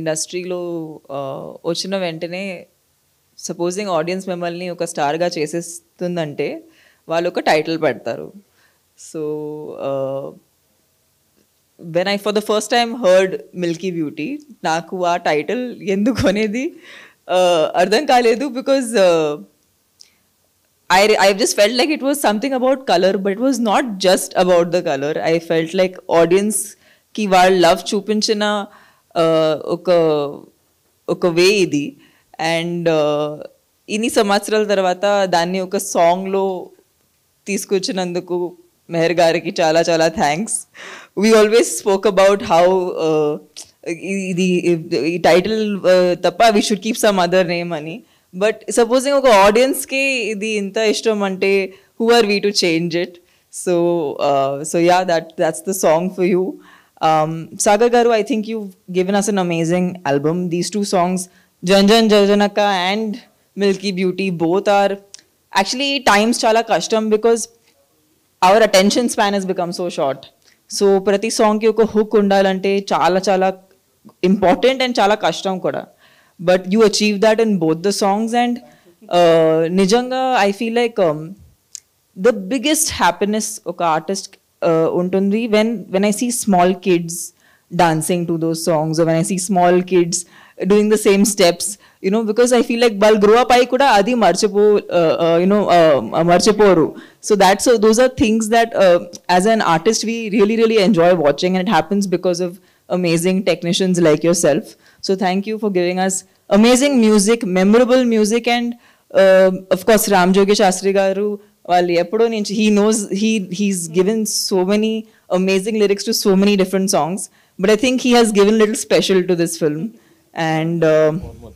ఇండస్ట్రీలో వచ్చిన వెంటనే సపోజింగ్ ఆడియన్స్ మిమ్మల్ని ఒక స్టార్గా చేసేస్తుందంటే వాళ్ళు ఒక టైటిల్ పెడతారు so when I for the first time heard milky beauty నాకు ఆ టైటిల్ ఎందుకు అనేది అర్థం కాలేదు because I I just felt like it was something about colour but it was not just about the colour I felt like ఆడియన్స్కి వాళ్ళు love చూపించిన ఒక ఒక వే ఇది అండ్ ఇన్ని సంవత్సరాల తర్వాత దాన్ని ఒక సాంగ్లో తీసుకొచ్చినందుకు మెహర్ గారికి చాలా చాలా thanks we always spoke about how ఇది ఈ టైటిల్ తప్ప we should keep some other name అని బట్ సపోజింగ్ ఒక ఆడియన్స్కి ఇది ఇంత ఇష్టం అంటే who are we to change it so so yeah that that's the song for you Um, Sagar Garu, I think you've given us an amazing album. These two songs, Janjan Jaljanaka and Milky Beauty, both are actually times chala custom because our attention span has become so short. So, prati song ki yoko hook undalante chala chala important and chala custom koda. But you achieve that in both the songs, and uh, Nijanga, I feel like um, the biggest happiness oka artist uh, when when when I see small kids dancing to those songs or when I see small kids doing the same steps, you know, because I feel like while grow up I kuda adi marchapo, uh, uh, you know, um, uh, marchaporu. So that's, so uh, those are things that uh, as an artist we really, really enjoy watching and it happens because of amazing technicians like yourself. So thank you for giving us amazing music, memorable music and of course Ram Jogesh Asri వాళ్ళు ఎప్పుడో నుంచి he knows he he's given so many amazing lyrics to so many different songs but I think he has given little special to this film and